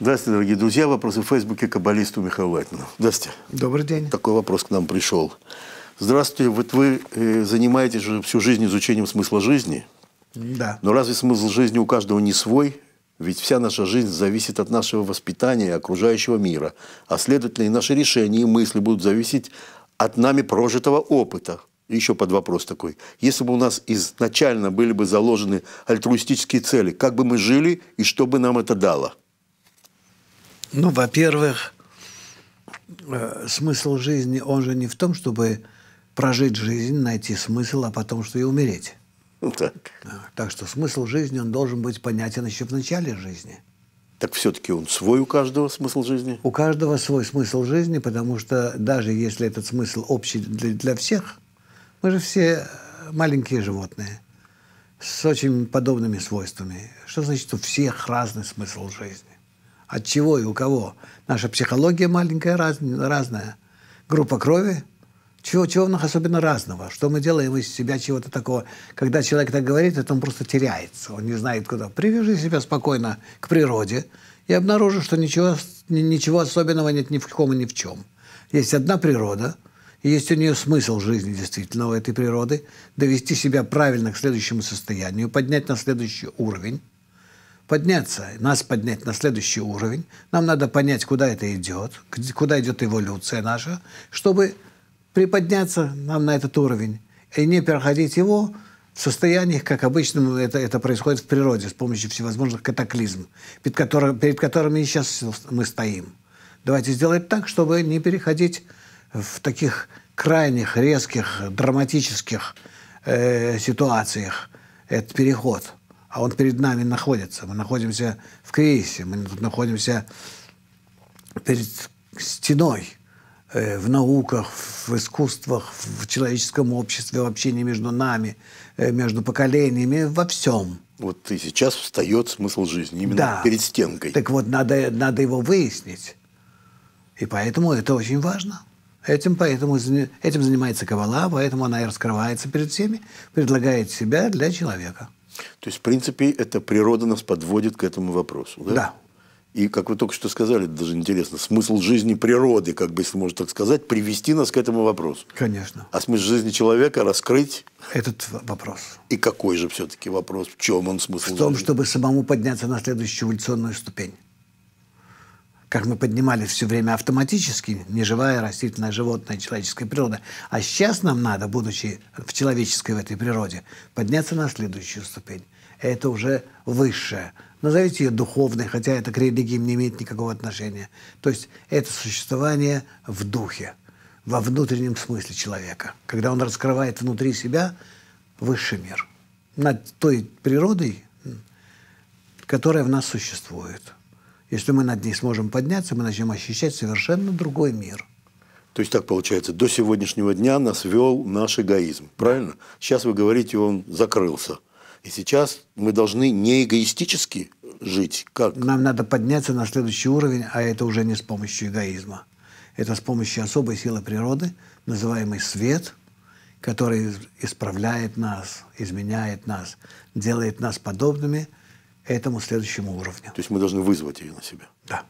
Здравствуйте, дорогие друзья. Вопросы в Фейсбуке каббалисту Михаилу Лайтману. Здравствуйте. Добрый день. Такой вопрос к нам пришел. Здравствуйте. Вот вы э, занимаетесь же всю жизнь изучением смысла жизни. Да. Но разве смысл жизни у каждого не свой? Ведь вся наша жизнь зависит от нашего воспитания и окружающего мира. А следовательно, и наши решения и мысли будут зависеть от нами прожитого опыта. Еще под вопрос такой. Если бы у нас изначально были бы заложены альтруистические цели, как бы мы жили и что бы нам это дало – ну, во-первых, э, смысл жизни, он же не в том, чтобы прожить жизнь, найти смысл, а потом что и умереть. Ну, так. так что смысл жизни, он должен быть понятен еще в начале жизни. Так все-таки он свой у каждого смысл жизни? У каждого свой смысл жизни, потому что даже если этот смысл общий для, для всех, мы же все маленькие животные с очень подобными свойствами. Что значит у всех разный смысл жизни? От чего и у кого? Наша психология маленькая, раз, разная. Группа крови. Чего, чего в нас особенно разного? Что мы делаем из себя чего-то такого? Когда человек так говорит, это он просто теряется. Он не знает куда. Привяжи себя спокойно к природе и обнаружи, что ничего, ничего особенного нет ни в каком и ни в чем. Есть одна природа – есть у нее смысл жизни действительно у этой природы, довести себя правильно к следующему состоянию, поднять на следующий уровень, подняться, нас поднять на следующий уровень. Нам надо понять, куда это идет, куда идет эволюция наша, чтобы приподняться нам на этот уровень и не переходить его в состояниях, как обычно это, это происходит в природе, с помощью всевозможных катаклизм, перед, которым, перед которыми сейчас мы стоим. Давайте сделать так, чтобы не переходить в таких крайних, резких, драматических э, ситуациях этот переход – а он перед нами находится. Мы находимся в кризисе, мы тут находимся перед стеной э, в науках, в искусствах, в человеческом обществе, в общении между нами, э, между поколениями, во всем. Вот и сейчас встает смысл жизни именно да. перед стенкой. Так вот, надо, надо его выяснить. И поэтому это очень важно. Этим, поэтому, этим занимается Кабала, поэтому она и раскрывается перед всеми, предлагает себя для человека. То есть, в принципе, это природа нас подводит к этому вопросу, да? Да. И, как вы только что сказали, даже интересно, смысл жизни природы, как бы, если можно так сказать, привести нас к этому вопросу. Конечно. А смысл жизни человека раскрыть... Этот вопрос. И какой же все-таки вопрос? В чем он смысл В том, жизни? чтобы самому подняться на следующую эволюционную ступень как мы поднимали все время автоматически, неживая растительная, животная, человеческая природа. А сейчас нам надо, будучи в человеческой в этой природе, подняться на следующую ступень. Это уже высшее. Назовите ее духовной, хотя это к религиям не имеет никакого отношения. То есть это существование в духе, во внутреннем смысле человека, когда он раскрывает внутри себя высший мир над той природой, которая в нас существует. Если мы над ней сможем подняться, мы начнем ощущать совершенно другой мир. То есть так получается, до сегодняшнего дня нас вел наш эгоизм, правильно? Сейчас вы говорите, он закрылся. И сейчас мы должны не эгоистически жить. Как? Нам надо подняться на следующий уровень, а это уже не с помощью эгоизма. Это с помощью особой силы природы, называемой свет, который исправляет нас, изменяет нас, делает нас подобными – этому следующему уровню. То есть мы должны вызвать ее на себя? Да.